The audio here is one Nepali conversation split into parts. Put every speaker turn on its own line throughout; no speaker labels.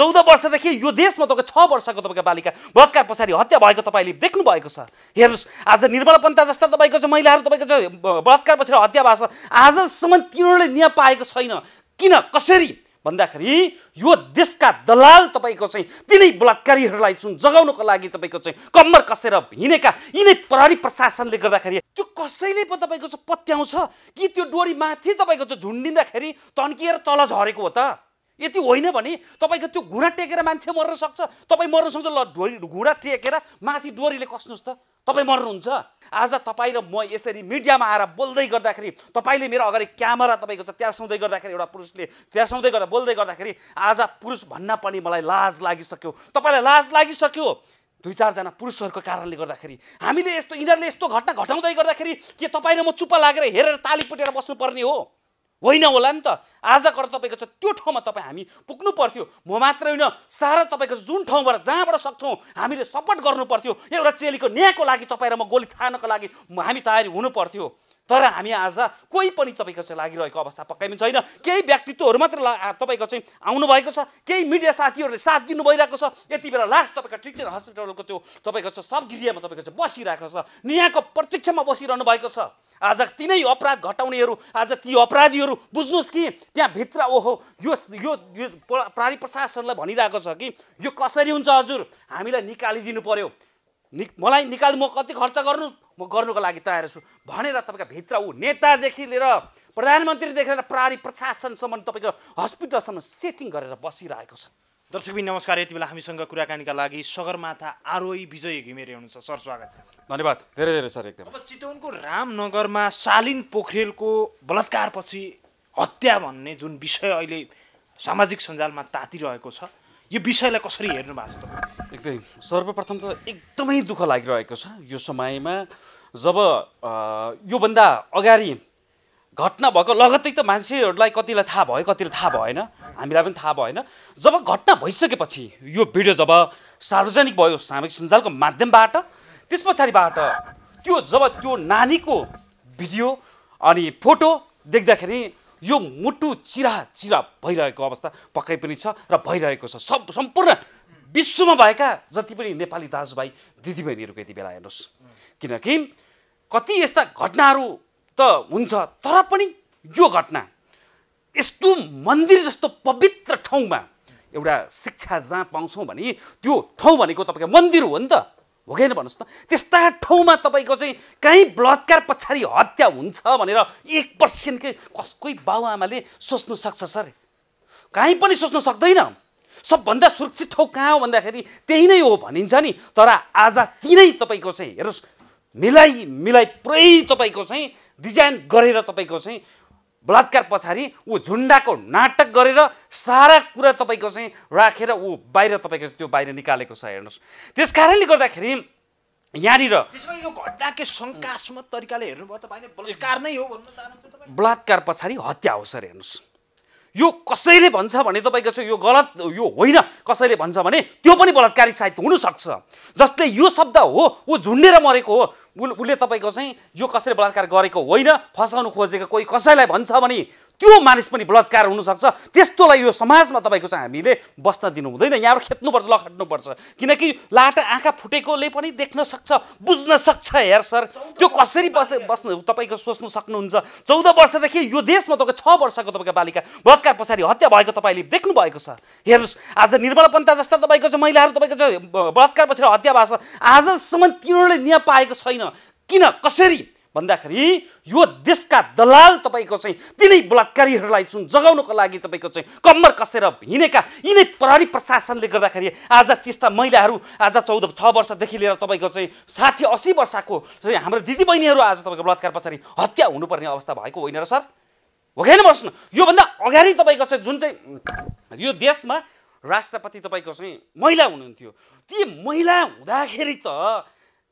चौध वर्षदेखि यो देशमा तपाईँको छ वर्षको तपाईँको बालिका बलात्कार पछाडि हत्या भएको तपाईँले देख्नु भएको छ हेर्नुहोस् आज निर्मला पन्ता जस्ता तपाईँको चाहिँ महिलाहरू तपाईँको चाहिँ बलात्कार पछाडि हत्या भएको छ आजसम्म तिनीहरूले न्याय पाएको छैन किन कसरी भन्दाखेरि यो देशका दलाल तपाईँको चाहिँ तिनै बलात्कारीहरूलाई जुन जगाउनको लागि तपाईँको चाहिँ कम्मर कसेर हिँडेका यिनै प्रहरी प्रशासनले गर्दाखेरि त्यो कसैले पो तपाईँको चाहिँ पत्याउँछ कि त्यो डोरी माथि तपाईँको चाहिँ झुन्डिँदाखेरि तन्किएर तल झरेको हो त यति होइन भने तपाईँको त्यो घुँडा टेकेर मान्छे मर्न सक्छ तपाईँ मर्न सक्छ ल ढोरी घुँडा टेकेर माथि डोरीले कस्नुहोस् त तपाईँ मर्नुहुन्छ आज तपाईँ र म यसरी मिडियामा आएर बोल्दै गर्दाखेरि तपाईँले मेरो अगाडि क्यामेरा तपाईँको छ त्यार्साउँदै गर्दाखेरि एउटा पुरुषले त्यार्साउँदै गर्दा बोल्दै गर्दाखेरि आज पुरुष भन्न पनि मलाई लाज लागिसक्यो तपाईँलाई लाज लागिसक्यो दुई चारजना पुरुषहरूको कारणले गर्दाखेरि हामीले यस्तो यिनीहरूले यस्तो घटना घटाउँदै गर्दाखेरि के तपाईँ र म चुप्प लागेर हेरेर ताली पुटेर बस्नुपर्ने हो होइन होला नि त आजकर तपाईँको छ त्यो ठाउँमा तपाईँ हामी पुग्नु पर्थ्यो म मात्र होइन सारा तपाईँको जुन ठाउँबाट जहाँबाट सक्छौँ हामीले सपोर्ट गर्नु पर्थ्यो एउटा चेलीको न्यायको लागि तपाईँ र म गोली थानको लागि हामी तयारी हुनु पर्थ्यो तर हामी आज कोही पनि तपाईँको चाहिँ लागिरहेको अवस्था पक्कै पनि छैन केही व्यक्तित्वहरू मात्र तपाईँको चाहिँ आउनुभएको छ केही मिडिया साथीहरूले साथ दिनु भइरहेको छ यति बेला लास्ट तपाईँको टिचर हस्पिटलको त्यो तपाईँको चाहिँ सब गिरियामा तपाईँको चाहिँ बसिरहेको छ यहाँको प्रत्यक्षमा बसिरहनु भएको छ आज तिनै अपराध घटाउनेहरू आज ती अपराधीहरू बुझ्नुहोस् कि त्यहाँभित्र ओहो यो यो प्राणी प्रशासनलाई भनिरहेको छ कि यो कसरी हुन्छ हजुर हामीलाई निकालिदिनु पर्यो नि मलाई निकाल म कति खर्च गर्नु म गर्नुको लागि तयार छु भनेर तपाईँको भित्र ऊ नेतादेखि लिएर प्रधानमन्त्रीदेखि लिएर प्रहरी प्रशासनसम्म तपाईँको हस्पिटलसम्म सेटिङ गरेर बसिरहेको दर्शक दर्शकबिन नमस्कार यति बेला हामीसँग कुराकानीका लागि सगरमाथा आरोही विजय घिमिरे हुनुहुन्छ सर स्वागत छ धन्यवाद धेरै धेरै सर एकदम अब चितवनको रामनगरमा शालिन पोखरेलको बलात्कारपछि हत्या भन्ने जुन विषय अहिले सामाजिक सञ्जालमा तातिरहेको छ यो विषयलाई कसरी हेर्नु भएको छ तपाईँ एकदम सर्वप्रथम त एकदमै दुःख लागिरहेको छ यो समयमा जब योभन्दा अगाडि घटना भएको लगत्तै त मान्छेहरूलाई कतिलाई थाहा भयो कतिलाई थाहा भएन हामीलाई पनि थाहा भएन जब घटना भइसकेपछि यो भिडियो जब सार्वजनिक भयो सामाजिक सञ्जालको माध्यमबाट त्यस पछाडिबाट त्यो जब त्यो नानीको भिडियो अनि फोटो देख्दाखेरि यो मुटु चिरा चिरा भइरहेको अवस्था पक्कै पनि छ र भइरहेको छ सब सम्पूर्ण विश्वमा भएका जति पनि नेपाली दाजुभाइ दिदीबहिनीहरूको यति बेला हेर्नुहोस् किनकि कति यस्ता घटनाहरू त हुन्छ तर पनि यो घटना यस्तो मन्दिर जस्तो पवित्र ठाउँमा एउटा शिक्षा जहाँ पाउँछौँ भने त्यो ठाउँ भनेको तपाईँको मन्दिर हो नि त हो कि भन्नुहोस् त त्यस्ता ठाउँमा तपाईँको चाहिँ कहीँ बलात्कार पछाडि हत्या हुन्छ भनेर एक पर्सेन्टकै कसकै बाबुआमाले सोच्नु सक्छ सर काहीँ पनि सोच्नु सक्दैन सबभन्दा सुरक्षित ठाउँ कहाँ हो भन्दाखेरि त्यही नै हो भनिन्छ नि तर आज तिनै तपाईँको चाहिँ हेर्नुहोस् मिलाइ मिलाइ पुरै तपाईँको चाहिँ डिजाइन गरेर तपाईँको चाहिँ बलात्कार पछाडि ऊ झुन्डाको नाटक गरेर सारा कुरा तपाईँको चाहिँ राखेर ऊ बाहिर तपाईँको त्यो बाहिर निकालेको छ हेर्नुहोस् त्यस कारणले गर्दाखेरि यहाँनिर यो घटना के तरिकाले हेर्नुभयो बलात्कार नै हो भन्न चाहनुहुन्छ बलात्कार पछाडि हत्या हो सर हेर्नुहोस् यो कसैले भन्छ भने तपाईँको चाहिँ यो गलत यो होइन कसैले भन्छ भने त्यो पनि बलात्कारी साहित्य हुनसक्छ जसले यो शब्द हो ऊ झुन्डेर मरेको हो उसले तपाईँको चाहिँ यो कसैले बलात्कार गरेको होइन फसाउनु खोजेको कोही कसैलाई भन्छ भने त्यो मानिस पनि बलात्कार हुनसक्छ त्यस्तोलाई यो समाजमा तपाईँको चाहिँ हामीले बस्न दिनु हुँदैन यहाँबाट खेच्नुपर्छ लखाट्नुपर्छ किनकि लाटा आँखा फुटेकोले पनि देख्न सक्छ बुझ्न सक्छ हेर सर त्यो कसरी बसे बस्नु तपाईँको सोच्नु सक्नुहुन्छ चौध वर्षदेखि यो देशमा तपाईँको छ वर्षको तपाईँको बालिका बलात्कार पछाडि हत्या भएको तपाईँले देख्नु भएको छ हेर्नुहोस् आज निर्मला पन्ता जस्ता तपाईँको चाहिँ महिलाहरू तपाईँको चाहिँ बलात्कार पछाडि हत्या भएको छ आजसम्म तिनीहरूले न्याय पाएको छैन किन कसरी भन्दाखेरि यो देशका दलाल तपाईँको चाहिँ तिनै बलात्कारीहरूलाई जुन जगाउनको लागि तपाईँको चाहिँ कम्मर कसेर हिँडेका यिनै प्रहरी प्रशासनले गर्दाखेरि आज त्यस्ता महिलाहरू आज चौध छ वर्षदेखि लिएर तपाईँको चाहिँ साठी असी वर्षको चाहिँ हाम्रो दिदीबहिनीहरू आज तपाईँको बलात्कार पछाडि हत्या हुनुपर्ने अवस्था भएको होइन र सर हो भन्नुहोस् न योभन्दा अगाडि तपाईँको चाहिँ जुन चाहिँ यो देशमा राष्ट्रपति तपाईँको चाहिँ महिला हुनुहुन्थ्यो ती महिला हुँदाखेरि त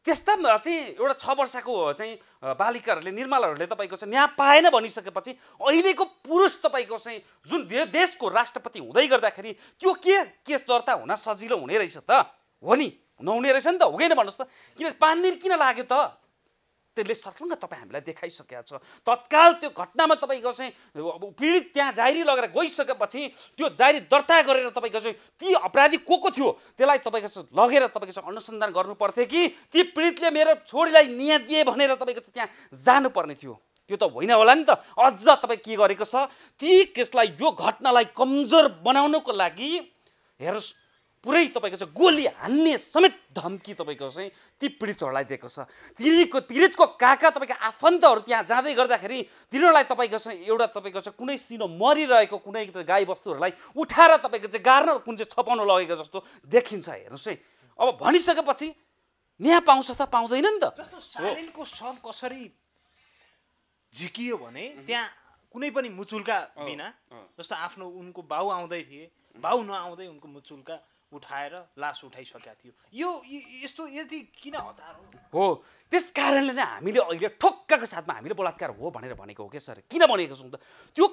त्यस्ता चाहिँ एउटा छ वर्षको चाहिँ बालिकाहरूले निर्मालहरूले तपाईँको चाहिँ न्याय पाएन भनिसकेपछि अहिलेको पुरुष तपाईँको चाहिँ जुन देशको राष्ट्रपति हुँदै गर्दाखेरि त्यो के केस दर्ता हुन सजिलो हुने रहेछ त हो नि नहुने रहेछ नि त हुँदैन भन्नुहोस् त किन पाँच दिन किन लाग्यो त त्यसले सर्लङ्ग तपाईँ हामीलाई देखाइसकेको छ तत्काल त्यो घटनामा तपाईँको चाहिँ पीडित त्यहाँ जारी लगेर गइसकेपछि त्यो जारी दर्ता गरेर तपाईँको चाहिँ ती अपराधी को को थियो त्यसलाई तपाईँको चाहिँ लगेर तपाईँको चाहिँ अनुसन्धान गर्नु पर्थ्यो कि ती पीडितले मेरो छोरीलाई निया दिए भनेर तपाईँको चाहिँ त्यहाँ जानुपर्ने थियो त्यो त होइन होला नि त अझ तपाईँ के गरेको छ ती केसलाई यो घटनालाई कमजोर बनाउनको लागि हेर्नुहोस् पुरै तपाईँको चाहिँ गोली हान्ने समेत धम्की तपाईँको चाहिँ ती पीडितहरूलाई दिएको छ तिनीको पीडितको काका तपाईँको आफन्तहरू त्यहाँ जाँदै गर्दाखेरि तिनीहरूलाई तपाईँको चाहिँ एउटा तपाईँको चाहिँ कुनै सिनो मरिरहेको कुनै गाईबस्तुहरूलाई उठाएर तपाईँको चाहिँ गार्न कुन चाहिँ छपाउन लगेको जस्तो देखिन्छ हेर्नुहोस् है अब भनिसकेपछि न्याय पाउँछ त पाउँदैन नि त जस्तो शव कसरी झिकियो भने त्यहाँ कुनै पनि मुचुल्का बिना जस्तो आफ्नो उनको बाउ आउँदै थिए बाउ नआउँदै उनको मुचुल्का उठाएर लास उठाइसकेका थियो यो यस्तो यदि किन हतार हो त्यस कारणले नै हामीले अहिले ठोक्काको साथमा हामीले बलात्कार हो भनेर भनेको हो क्या सर किन भनेको छौँ त त्यो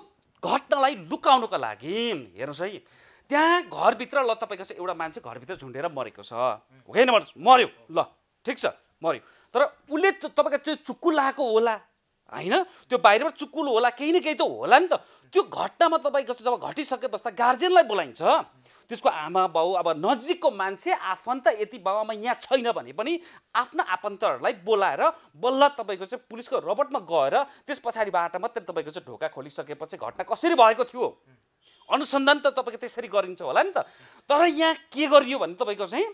घटनालाई लुकाउनको लागि हेर्नुहोस् है त्यहाँ घरभित्र ल तपाईँको एउटा मान्छे घरभित्र झुन्डेर मरेको छ होइन मर्यो ल ठिक छ मऱ्यो तर उसले तपाईँको त्यो चुक्कु लाएको होला होइन त्यो बाहिरबाट चुक्कुलो होला केही न केही त होला नि त त्यो घटनामा तपाईँको चाहिँ जब घटिसके बस्दा गार्जेनलाई बोलाइन्छ त्यसको आमा बाउ अब नजिकको मान्छे आफन्त यति बाबामा यहाँ छैन भने पनि आफ्नो आफन्तहरूलाई बोलाएर बल्ल तपाईँको चाहिँ पुलिसको रबटमा गएर त्यस पछाडिबाट मात्रै तपाईँको चाहिँ ढोका खोलिसकेपछि घटना कसरी भएको थियो अनुसन्धान त तपाईँको त्यसरी गरिन्छ होला नि त तर यहाँ के गरियो भने तपाईँको चाहिँ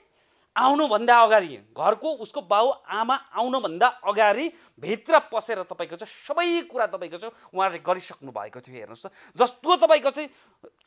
आउनुभन्दा अगाडि घरको उसको बाउ आमा आउनुभन्दा अगाडि भित्र पसेर तपाईँको चाहिँ सबै कुरा तपाईँको चाहिँ उहाँले गरिसक्नु भएको थियो हेर्नुहोस् त जस्तो तपाईँको चाहिँ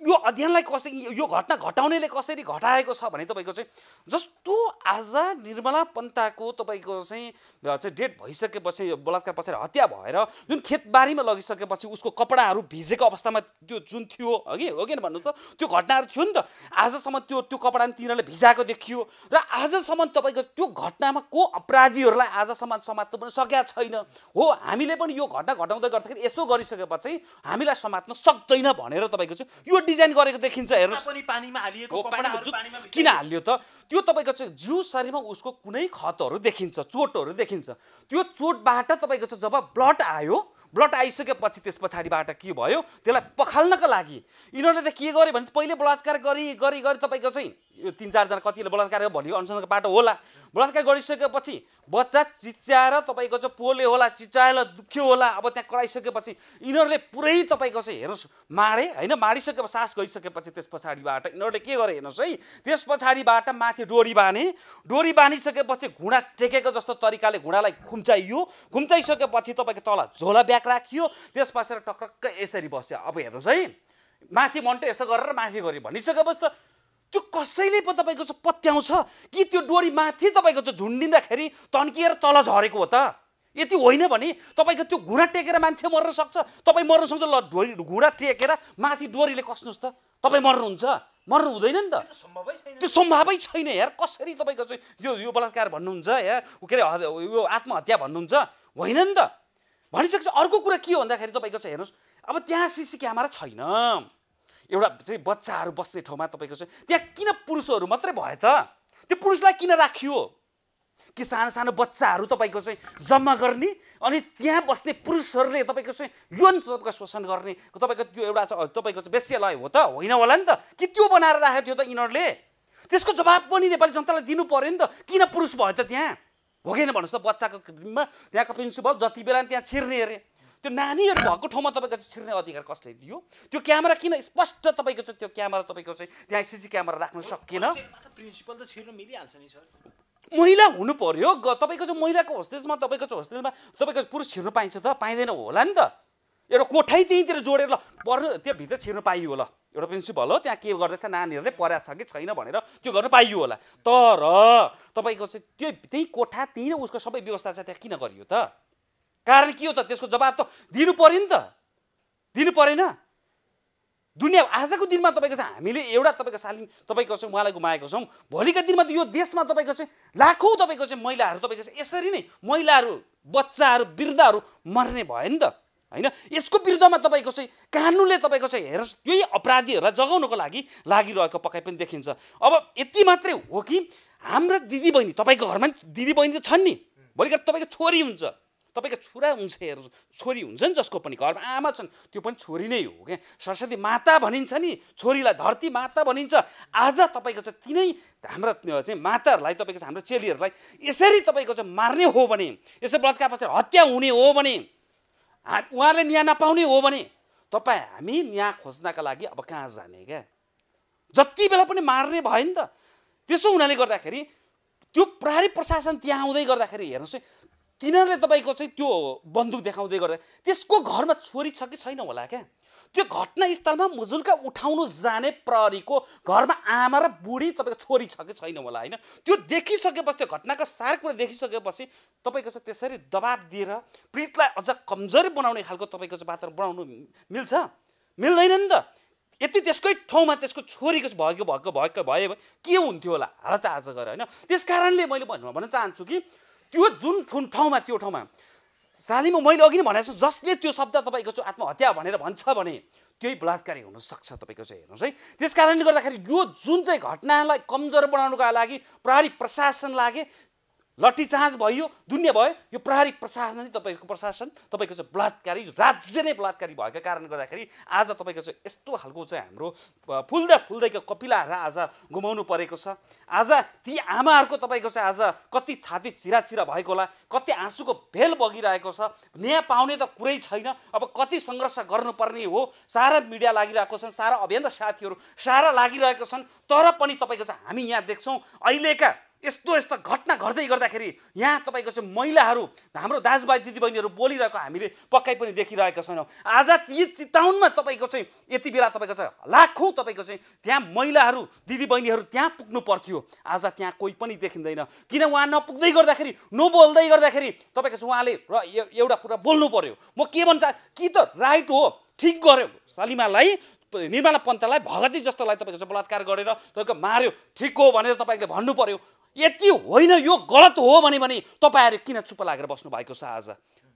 यो अध्ययनलाई कसरी यो घटना घटाउनेले कसरी घटाएको छ भने तपाईँको चाहिँ जस्तो आज निर्मला पन्ताको तपाईँको चाहिँ चाहिँ डेट भइसकेपछि बलात्कार पछाडि हत्या भएर जुन खेतबारीमा लगिसकेपछि उसको कपडाहरू भिजेको अवस्थामा त्यो जुन थियो हो कि हो कि भन्नु त त्यो घटनाहरू थियो नि त आजसम्म त्यो त्यो कपडा तिनीहरूले भिजाएको देखियो र आजसम्म तपाईँको त्यो घटनामा को अपराधीहरूलाई आजसम्म समात्नु पनि सकेका छैन हो हामीले पनि यो घटना घटाउँदै गर्दाखेरि यसो गरिसकेपछि हामीलाई समात्न सक्दैन भनेर तपाईँको चाहिँ यो डिजाइन गरेको देखिन्छ हेर्नुहोस् पनि पानीमा हालिएको किन हालियो त त्यो तपाईँको चाहिँ जिउ शरीरमा उसको कुनै खतहरू देखिन्छ चोटहरू देखिन्छ त्यो चोटबाट तपाईँको चाहिँ जब ब्लड आयो ब्लड आइसकेपछि त्यस पछाडिबाट के भयो त्यसलाई पखाल्नको लागि यिनीहरूले त के गर्यो भने पहिले बलात्कार गरी गरी गरी तपाईँको चाहिँ यो तिन चारजना कतिले बलात्कार भनेको अनुसन्धानको पाटो होला बलात्कार गरिसकेपछि बच्चा चिच्याएर तपाईँको चाहिँ पोले होला चिच्याएर दुख्यो होला अब त्यहाँ कराइसकेपछि यिनीहरूले पुरै तपाईँको चाहिँ हेर्नुहोस् माडे होइन माडिसकेपछि सास गइसकेपछि त्यस पछाडिबाट यिनीहरूले के गरे हेर्नुहोस् है त्यस पछाडिबाट माथि डोरी बाने डोरी बाँधिसकेपछि घुँडा टेकेको जस्तो तरिकाले घुँडालाई खुम्चाइयो खुम्चाइसकेपछि तपाईँको तल झोला ब्याग राखियो त्यस पछाडि टक्रक्क यसरी बस्यो अब हेर्नुहोस् है माथि मन्टो यसो गरेर माथि गऱ्यो भनिसकेपछि त त्यो कसैले पो तपाईँको चाहिँ पत्याउँछ कि त्यो डोरी माथि तपाईँको चाहिँ झुन्डिँदाखेरि तन्किएर तल झरेको हो त यति होइन भने तपाईँको त्यो घुँडा टेकेर मान्छे मर्न सक्छ तपाईँ मर्न सक्छ ल ढोरी घुँडा टेकेर माथि डोरीले कस्नुहोस् त तपाईँ मर्नुहुन्छ मर्नु हुँदैन नि त त्यो सम्भवै छैन यार कसरी तपाईँको चाहिँ यो यो बलात्कार भन्नुहुन्छ या के अरे यो आत्महत्या भन्नुहुन्छ होइन नि त भनिसक्छ अर्को कुरा के हो भन्दाखेरि तपाईँको चाहिँ हेर्नुहोस् अब त्यहाँ सिसी क्यामेरा छैन एउटा चाहिँ बच्चाहरू बस्ने ठाउँमा तपाईँको चाहिँ त्यहाँ किन पुरुषहरू मात्रै भयो त त्यो पुरुषलाई किन राखियो कि सानो सानो बच्चाहरू तपाईँको चाहिँ जम्मा गर्ने अनि त्यहाँ बस्ने पुरुषहरूले तपाईँको चाहिँ यौन तपाईँको शोषण गर्ने तपाईँको त्यो एउटा तपाईँको चाहिँ बेस्यालय हो त होइन होला नि त कि त्यो बनाएर राखेको थियो त यिनीहरूले त्यसको जवाब पनि नेपाली जनतालाई दिनु पऱ्यो नि त किन पुरुष भयो त त्यहाँ हो किन भन्नुहोस् त बच्चाको दिनमा त्यहाँको प्रिन्सिपल जति बेला त्यहाँ छिर्ने अरे त्यो नानीहरू भएको ठाउँमा तपाईँको चाहिँ छिर्ने अधिकार कसले दियो त्यो क्यामेरा किन स्पष्ट तपाईँको चाहिँ त्यो क्यामेरा तपाईँको चाहिँ त्यहाँ सिसी क्यामेरा राख्न सकिएन प्रिन्सिपल त छिर्नु मिलिहाल्छ नि सर महिला हुनु पर्यो तपाईँको चाहिँ महिलाको होस्टेलमा तपाईँको चाहिँ होस्टेलमा तपाईँको पुरुष छिर्नु पाइन्छ त पाइँदैन होला नि त एउटा कोठै त्यहीँतिर जोडेर ल पर्नु भित्र छिर्नु पाइयो होला एउटा प्रिन्सिपल हो त्यहाँ के गर्दैछ नानीहरूले पर्या छ कि छैन भनेर त्यो गर्न पाइयो होला तर तपाईँको चाहिँ त्यो त्यही कोठा त्यहीँ उसको सबै व्यवस्था चाहिँ त्यहाँ किन गरियो त कारण के हो त त्यसको जवाब त दिनु पऱ्यो नि त दिनु परेन दुनियाँ आजको दिनमा तपाईँको चाहिँ हामीले एउटा तपाईँको सालिन तपाईँको चाहिँ उहाँलाई गुमाएको छौँ भोलिका दिनमा त यो देशमा तपाईँको चाहिँ लाखौँ तपाईँको चाहिँ महिलाहरू तपाईँको चाहिँ यसरी नै महिलाहरू बच्चाहरू वृद्धहरू मर्ने भयो नि त होइन यसको विरुद्धमा तपाईँको चाहिँ कानुनले तपाईँको चाहिँ हेर्नुहोस् यही अपराधीहरूलाई जगाउनको लागि लागिरहेको पक्कै पनि देखिन्छ अब यति मात्रै हो कि हाम्रा दिदीबहिनी तपाईँको घरमा दिदीबहिनी त छन् नि भोलिका तपाईँको छोरी हुन्छ तपाईँको छोरा हुन्छ छोरी हुन्छ नि जसको पनि घरमा आमा छन् त्यो पनि छोरी नै हो क्या सरस्वती माता भनिन्छ नि छोरीलाई धरती माता भनिन्छ आज तपाईँको चाहिँ तिनै हाम्रा चाहिँ माताहरूलाई तपाईँको चाहिँ हाम्रो चेलीहरूलाई यसरी तपाईँको चाहिँ मार्ने हो भने यसरी बलात्कार पछि हत्या हुने हो भने उहाँले न्याय नपाउने हो भने तपाईँ हामी न्याय खोज्नका लागि अब कहाँ जाने क्या जति बेला पनि मार्ने भयो नि त त्यसो हुनाले गर्दाखेरि त्यो प्रहरी प्रशासन त्यहाँ आउँदै गर्दाखेरि हेर्नुहोस् है तिनीहरूले तपाईँको चाहिँ त्यो बन्दुक देखाउँदै गर्दा त्यसको घरमा छोरी छ कि छैन होला क्या त्यो घटनास्थलमा मुजुल्का उठाउनु जाने प्रहरीको घरमा आमा र बुढी तपाईँको छोरी छ कि छैन होला होइन त्यो देखिसकेपछि त्यो घटनाको सार कुरा देखिसकेपछि तपाईँको चाहिँ त्यसरी दबाब दिएर प्रीतलाई अझ कमजोरी बनाउने खालको तपाईँको चाहिँ वातावरण बनाउनु मिल्छ मिल्दैन नि त यति त्यसकै ठाउँमा त्यसको छोरीको भएको भएको भएको भए के हुन्थ्यो होला हालत आज गएर होइन त्यस कारणले मैले भन्नु भन्न चाहन्छु कि त्यो जुन ठुन ठाउँमा त्यो ठाउँमा सालीमा मैले अघि नै भनेको छु जसले त्यो शब्द तपाईँको चाहिँ आत्महत्या भनेर भन्छ भने त्यही बलात्कारी हुनसक्छ तपाईँको चाहिँ हेर्नुहोस् है त्यस कारणले गर्दाखेरि यो जुन चाहिँ घटनालाई कमजोर बनाउनुका लागि प्रहरी प्रशासन लागे लट्ठी चाँज भयो दुनियाँ भयो यो प्रहरी प्रशासन नै तपाईँको प्रशासन तपाईँको चाहिँ बलात्कारी राज्य नै बलात्कारी भएको कारणले गर्दाखेरि आज तपाईँको चाहिँ यस्तो खालको चाहिँ हाम्रो फुल्दा फुल्दैको कपिलाहरू आज गुमाउनु परेको छ आज ती आमाहरूको तपाईँको चाहिँ आज कति छाती चिराचिरा भएको होला कति आँसुको भेल बगिरहेको छ न्याय पाउने त कुरै छैन अब कति सङ्घर्ष गर्नुपर्ने हो सारा मिडिया लागिरहेको छन् सारा अभियन्ता साथीहरू सारा लागिरहेको छन् तर पनि तपाईँको चाहिँ हामी यहाँ देख्छौँ अहिलेका यस्तो यस्तो घटना घट्दै गर्दाखेरि यहाँ तपाईँको चाहिँ महिलाहरू हाम्रो दाजुभाइ दिदीबहिनीहरू बोलिरहेको हामीले पक्कै पनि देखिरहेका छैनौँ आज यी चिताउनमा तपाईँको चाहिँ यति बेला तपाईँको चाहिँ लाखौँ तपाईँको चाहिँ त्यहाँ महिलाहरू दिदीबहिनीहरू त्यहाँ पुग्नु पर्थ्यो आज त्यहाँ कोही पनि देखिँदैन किन उहाँ नपुग्दै गर्दाखेरि नबोल्दै गर्दाखेरि तपाईँको चाहिँ उहाँले र एउटा कुरा बोल्नु पऱ्यो म के भन्छ कि त राइट हो ठिक गर्यो सलिमालाई निर्माला पन्तलाई भगती जस्तोलाई तपाईँको बलात्कार गरेर तपाईँको मार्यो ठिक हो भनेर तपाईँले भन्नु पऱ्यो यति होइन यो गलत हो भने पनि तपाईँहरू किन चुप लागेर बस्नु भएको छ आज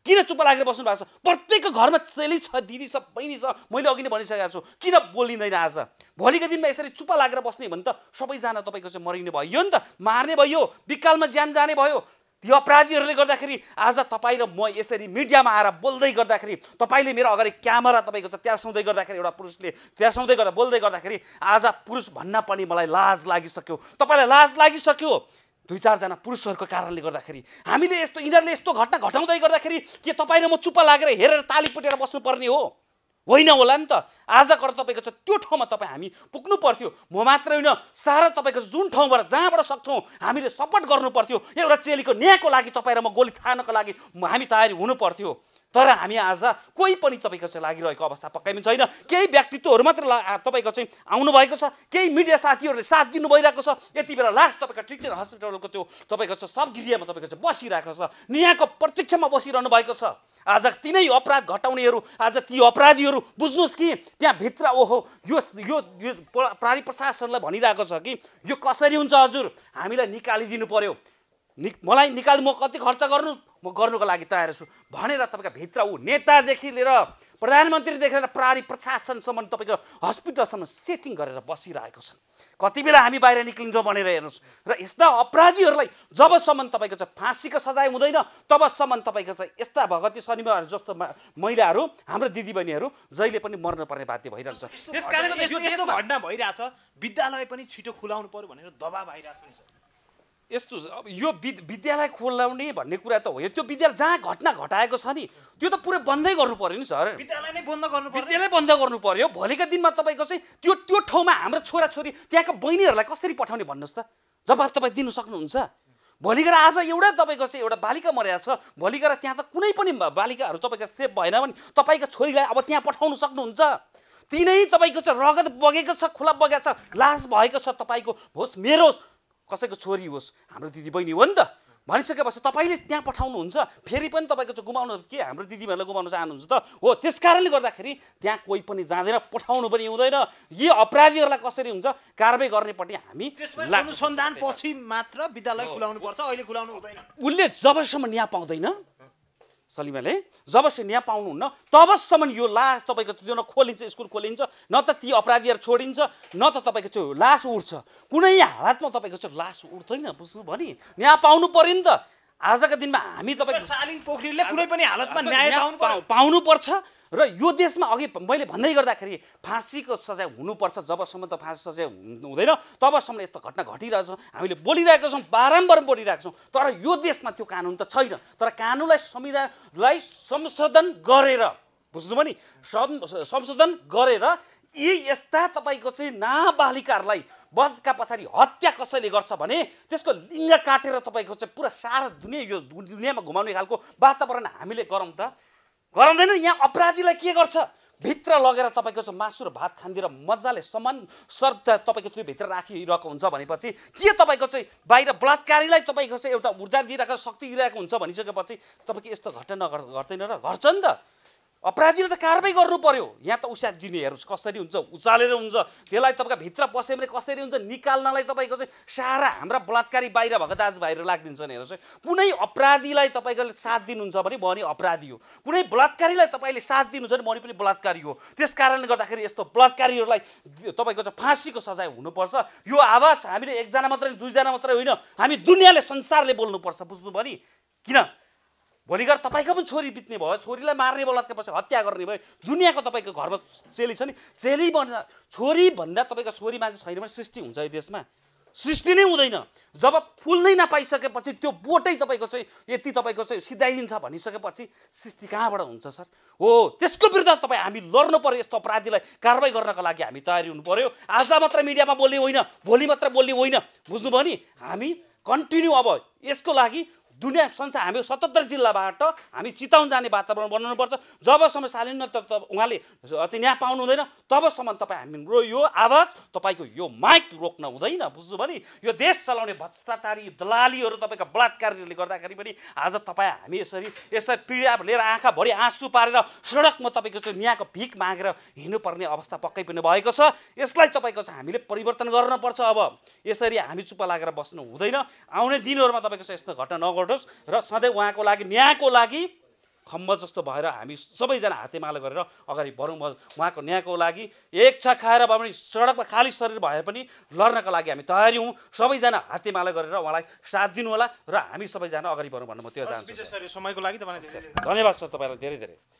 किन चुप लागेर बस्नु भएको छ प्रत्येक घरमा चेली छ दिदी छ बहिनी छ मैले अघि नै भनिसकेको छु किन बोलिँदैन आज भोलिको दिनमा यसरी चुप लागेर बस्ने भने त सबैजना तपाईँको चाहिँ मरिने भयो नि त मार्ने भयो बिकालमा ज्यान जाने भयो ती अपराधीहरूले गर्दाखेरि आज तपाईँ र म यसरी मिडियामा आएर बोल्दै गर्दाखेरि तपाईँले मेरो अगाडि क्यामेरा तपाईँको छ त्यार्साउँदै गर्दाखेरि एउटा पुरुषले त्यार्साउँदै गर्दा बोल्दै गर्दाखेरि आज पुरुष भन्न पनि मलाई लाज लागिसक्यो तपाईँलाई लाज लागिसक्यो दुई चारजना पुरुषहरूको कारणले गर्दाखेरि हामीले यस्तो यिनीहरूले यस्तो घटना घटाउँदै गर्दाखेरि के तपाईँ र म चुप्प लागेर हेरेर ताली पुटेर बस्नुपर्ने हो होइन होला नि त आज कर तपाईँको छ त्यो ठाउँमा तपाईँ हामी पुग्नु पर्थ्यो म मात्र होइन सारा तपाईँको जुन ठाउँबाट जहाँबाट सक्छौँ हामीले सपोर्ट गर्नुपर्थ्यो एउटा चेलीको न्यायको लागि तपाईँ र म गोली थाहानको लागि हामी तयारी हुनुपर्थ्यो तर हामी आज कोही पनि तपाईँको चाहिँ लागिरहेको अवस्था पक्कै पनि छैन केही व्यक्तित्वहरू मात्र तपाईँको चाहिँ आउनुभएको छ केही मिडिया साथीहरूले साथ दिनु भइरहेको छ यति बेला लास्ट तपाईँको टिचर हस्पिटलको त्यो तपाईँको चाहिँ सब गिरियामा तपाईँको चाहिँ बसिरहेको छ यहाँको प्रत्यक्षमा बसिरहनु भएको छ आज तिनै अपराध घटाउनेहरू आज ती अपराधीहरू बुझ्नुहोस् कि त्यहाँभित्र ओहो यो यो प्रहरी प्रशासनलाई भनिरहेको छ कि यो कसरी हुन्छ हजुर हामीलाई निकालिदिनु पऱ्यो नि मलाई निकाल म कति खर्च गर्नु म गर्नुको लागि तयार छु भनेर तपाईँका भित्र ऊ नेतादेखि लिएर प्रधानमन्त्रीदेखि लिएर प्रहरी प्रशासनसम्म तपाईँको हस्पिटलसम्म सेटिङ गरेर बसिरहेको छन् कति बेला हामी बाहिर निक्लिन्छौँ भनेर हेर्नुहोस् र यस्ता अपराधीहरूलाई जबसम्म तपाईँको चाहिँ फाँसीको सजाय हुँदैन तबसम्म तपाईँको चाहिँ यस्ता भगती शनिबारहरू जस्तो महिलाहरू हाम्रो दिदीबहिनीहरू जहिले पनि मर्नुपर्ने बाध्य भइरहन्छ त्यस कारण घटना भइरहेछ विद्यालय पनि छिटो खुलाउनु पर्यो भनेर दबाब आइरहेको छ यस्तो अब यो विद विद्यालय खोलाउने भन्ने कुरा त हो त्यो विद्यालय जहाँ घटना घटाएको छ नि त्यो त पुरै बन्दै गर्नु पऱ्यो नि सर विद्यालय नै बन्द गर्नु विद्यालय बन्द गर्नु पऱ्यो भोलिका दिनमा तपाईँको चाहिँ त्यो त्यो ठाउँमा हाम्रो छोराछोरी त्यहाँको बहिनीहरूलाई कसरी पठाउने भन्नुहोस् त जवाब तपाईँ दिनु सक्नुहुन्छ भोलि गएर आज एउटा तपाईँको चाहिँ एउटा बालिका मर्याएको छ भोलि गएर त्यहाँ त कुनै पनि बालिकाहरू तपाईँको सेफ भएन भने तपाईँको छोरीलाई अब त्यहाँ पठाउनु सक्नुहुन्छ तिनै तपाईँको चाहिँ रगत बगेको छ खुला बगेको छ लास भएको छ तपाईँको होस् मेरो कसैको छोरी होस् हाम्रो दिदीबहिनी हो नि त भनिसकेपछि तपाईँले त्यहाँ पठाउनुहुन्छ फेरि पनि तपाईँको चाहिँ गुमाउनु के हाम्रो दिदीबहिनीलाई गुमाउन चाहनुहुन्छ त हो त्यस कारणले गर्दाखेरि त्यहाँ कोही पनि जाँदैन पठाउनु पनि हुँदैन यी अपराधीहरूलाई कसरी हुन्छ कारवाही गर्नेपट्टि हामी अनुसन्धान पछि मात्र विद्यालय खुलाउनु पर्छ अहिले खुलाउनु हुँदैन उसले जबसम्म न्याय पाउँदैन सलिमाले जबसम्म न्याय पाउनुहुन्न तबसम्म यो लास तपाईँको त्यो न खोलिन्छ स्कुल खोलिन्छ न त ती अपराधीहरू छोडिन्छ न त तपाईँको त्यो लास उठ्छ कुनै हालतमा तपाईँको त्यो लास उठ्दैन बुझ्नु भने न्याय पाउनु पऱ्यो नि त आजका दिनमा हामी तपाईँ शालिन पोखरेलले कुनै पनि हालतमा न्याय पाउनुपर्छ र यो देशमा अघि मैले भन्दै गर्दाखेरि फाँसीको सजाय हुनुपर्छ जबसम्म त फाँसी सजाय हुँदैन तबसम्म यस्तो घटना घटिरहेको छौँ हामीले बोलिरहेका छौँ बारम्बार बोलिरहेको छौँ तर यो देशमा त्यो कानुन त छैन तर कानुनलाई संविधानलाई संशोधन गरेर बुझ्नुभयो नि संशोधन गरेर यी यस्ता तपाईँको चाहिँ नाबालिकाहरूलाई वधका पछाडि हत्या कसैले गर्छ भने त्यसको लिङ्ग काटेर तपाईँको चाहिँ पुरा सारा दुनियाँ यो दुनियाँमा घुमाउने खालको वातावरण हामीले गरौँ त गराउँदैन यहाँ अपराधीलाई के गर्छ भित्र लगेर तपाईँको चाहिँ मासु र भात खाँदिएर मजाले समान सर्व तपाईँको त्यो भित्र राखिरहेको हुन्छ भनेपछि के तपाईँको चाहिँ बाहिर बलात्कारीलाई तपाईँको चाहिँ एउटा ऊर्जा दिइरहेको शक्ति दिइरहेको हुन्छ भनिसकेपछि तपाईँको यस्तो घटना गर्दैन र घट्छ नि त अपराधीले त कारवाही गर्नु पर्यो यहाँ त दिने हेर्नुहोस् कसरी हुन्छ उचालेर हुन्छ त्यसलाई तपाईँको भित्र बस्यो भने कसरी हुन्छ निकाल्नलाई तपाईँको चाहिँ सारा हाम्रा बलात्कारी बाहिर भएको दाजुभाइहरू लागिदिन्छ नि हेर्नुहोस् कुनै अपराधीलाई तपाईँको साथ दिनुहुन्छ भने म अपराधी हो कुनै बलात्कारीलाई तपाईँले साथ दिनुहुन्छ भने म पनि बलात्कारी हो त्यस कारणले गर्दाखेरि यस्तो बलात्कारीहरूलाई तपाईँको चाहिँ फाँसीको सजाय हुनुपर्छ यो आवाज हामीले एकजना मात्रै दुईजना मात्रै होइन हामी दुनियाँले संसारले बोल्नुपर्छ बुझ्नु भने किन भोलि घर तपाईँको पनि छोरी बित्ने भयो छोरीलाई मार्ने बलात्कार पछि हत्या गर्ने भयो दुनियाँको तपाईँको घरमा चेली छ नि चेली छोरी छोरीभन्दा तपाईँको छोरी मान्छे छैन भने सृष्टि हुन्छ यो देशमा सृष्टि नै हुँदैन जब फुल नै नपाइसकेपछि त्यो बोटै तपाईँको चाहिँ यति तपाईँको चाहिँ सिधाइदिन्छ भनिसकेपछि सृष्टि कहाँबाट हुन्छ सर हो त्यसको विरुद्ध तपाईँ हामी लड्नु पऱ्यो यस्तो अपराधीलाई कारवाही गर्नको लागि हामी तयारी हुनु पऱ्यो आज मात्र मिडियामा बोल्ने होइन भोलि मात्र बोल्ने होइन बुझ्नुभयो नि हामी कन्टिन्यू अब यसको लागि दुनियाँ संसार हामी सतहत्तर जिल्लाबाट हामी चिताउन जाने वातावरण बनाउनुपर्छ जबसम्म न त उहाँले चाहिँ न्याय पाउनु हुँदैन तबसम्म तपाईँ हाम्रो यो आवाज तपाईँको यो माइक रोक्न हुँदैन बुझ्नु भने यो देश चलाउने भ्रष्टाचारी दलालीहरू तपाईँको बलात्कारले गर्दाखेरि पनि आज तपाईँ हामी यसरी यसलाई पीडा लिएर आँखाभरि आँसु पारेर सडकमा तपाईँको चाहिँ न्यायको भिख मागेर हिँड्नुपर्ने अवस्था पक्कै पनि भएको छ यसलाई तपाईँको चाहिँ हामीले परिवर्तन गर्नुपर्छ अब यसरी हामी चुप्प लागेर बस्नु हुँदैन आउने दिनहरूमा तपाईँको चाहिँ यस्तो घटना नगर्नु नपरोस् र सधैँ उहाँको लागि न्यायको लागि खम्ब जस्तो भएर हामी सबैजना हातेमाला गरेर अगाडि बढौँ उहाँको न्यायको लागि एक छ खाएर भए पनि सडकमा खाली शरीर भए पनि लड्नका लागि हामी तयारी हौँ सबैजना हातेमाला गरेर उहाँलाई साथ दिनुहोला र हामी सबैजना अगाडि बढौँ भन्नु म त्यो चाहन्छु समयको लागि धन्यवाद सर तपाईँलाई धेरै धेरै